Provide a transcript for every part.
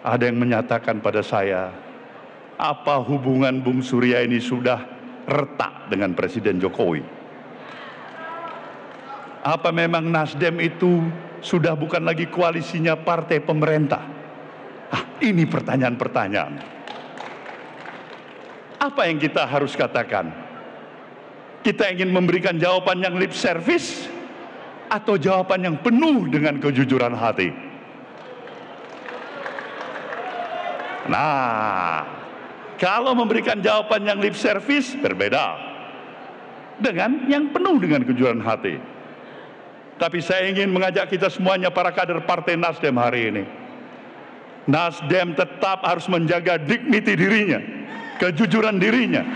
ada yang menyatakan pada saya, apa hubungan Bung Surya ini sudah retak dengan Presiden Jokowi? Apa memang Nasdem itu sudah bukan lagi koalisinya partai pemerintah? Ah, ini pertanyaan-pertanyaan. Apa yang kita harus katakan? Kita ingin memberikan jawaban yang lip service atau jawaban yang penuh dengan kejujuran hati? Nah, kalau memberikan jawaban yang lip service berbeda dengan yang penuh dengan kejujuran hati. Tapi saya ingin mengajak kita semuanya para kader Partai Nasdem hari ini. Nasdem tetap harus menjaga dignity dirinya, kejujuran dirinya.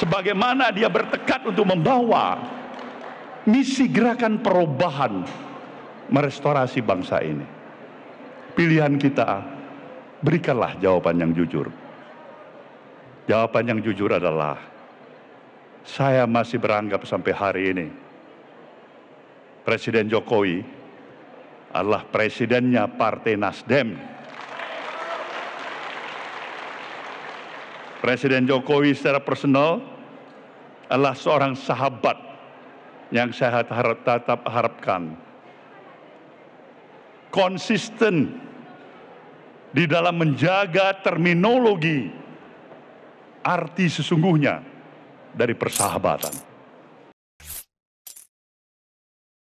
Sebagaimana dia bertekad untuk membawa misi gerakan perubahan merestorasi bangsa ini. Pilihan kita Berikanlah jawaban yang jujur. Jawaban yang jujur adalah, saya masih beranggap sampai hari ini, Presiden Jokowi adalah presidennya Partai Nasdem. Presiden Jokowi secara personal adalah seorang sahabat yang saya harap, tetap harapkan. Konsisten di dalam menjaga terminologi arti sesungguhnya dari persahabatan.